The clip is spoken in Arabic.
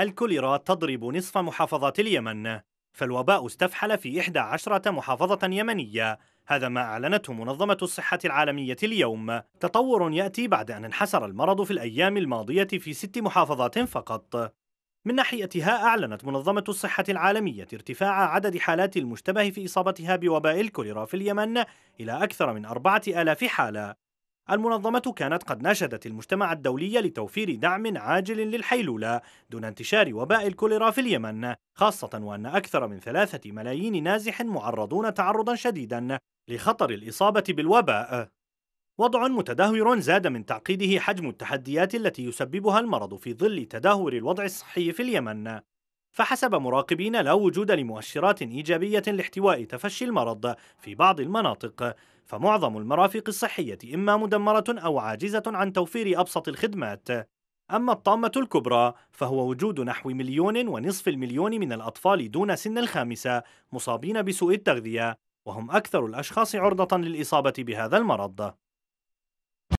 الكوليرا تضرب نصف محافظات اليمن فالوباء استفحل في 11 محافظة يمنية هذا ما أعلنته منظمة الصحة العالمية اليوم تطور يأتي بعد أن انحسر المرض في الأيام الماضية في ست محافظات فقط من ناحيتها أعلنت منظمة الصحة العالمية ارتفاع عدد حالات المشتبه في إصابتها بوباء الكوليرا في اليمن إلى أكثر من 4000 حالة المنظمة كانت قد ناشدت المجتمع الدولي لتوفير دعم عاجل للحيلولة دون انتشار وباء الكوليرا في اليمن خاصة وأن أكثر من ثلاثة ملايين نازح معرضون تعرضا شديدا لخطر الإصابة بالوباء وضع متدهور زاد من تعقيده حجم التحديات التي يسببها المرض في ظل تدهور الوضع الصحي في اليمن فحسب مراقبين لا وجود لمؤشرات إيجابية لاحتواء تفشي المرض في بعض المناطق فمعظم المرافق الصحية إما مدمرة أو عاجزة عن توفير أبسط الخدمات أما الطامة الكبرى فهو وجود نحو مليون ونصف المليون من الأطفال دون سن الخامسة مصابين بسوء التغذية وهم أكثر الأشخاص عرضة للإصابة بهذا المرض